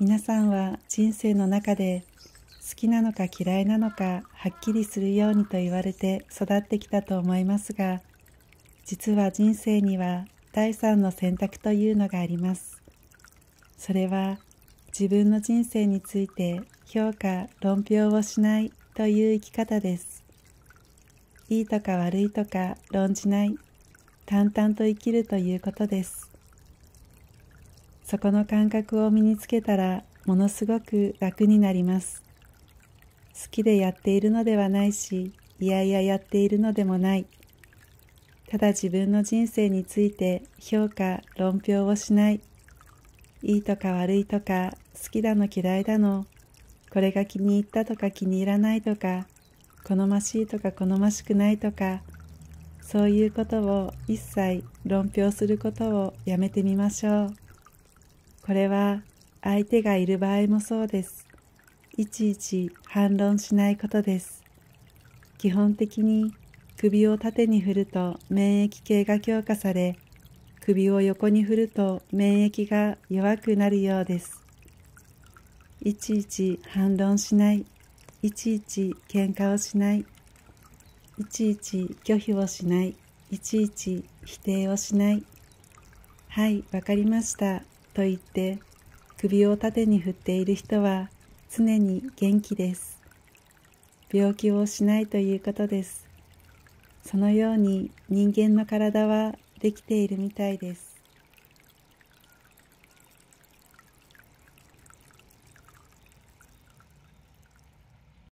皆さんは人生の中で好きなのか嫌いなのかはっきりするようにと言われて育ってきたと思いますが実は人生には第三の選択というのがありますそれは自分の人生について評価論評をしないという生き方ですいいとか悪いとか論じない淡々と生きるということですそこの感覚を身につけたらものすごく楽になります好きでやっているのではないしいやいややっているのでもないただ自分の人生について評価論評をしないいいとか悪いとか好きだの嫌いだのこれが気に入ったとか気に入らないとか好ましいとか好ましくないとかそういうことを一切論評することをやめてみましょう。これは相手がいる場合もそうです。いちいち反論しないことです。基本的に首を縦に振ると免疫系が強化され、首を横に振ると免疫が弱くなるようです。いちいち反論しない。いちいち喧嘩をしない。いちいち拒否をしない。いちいち否定をしない。はい、わかりました。と言って首を縦に振っている人は常に元気です。病気をしないということです。そのように人間の体はできているみたいです。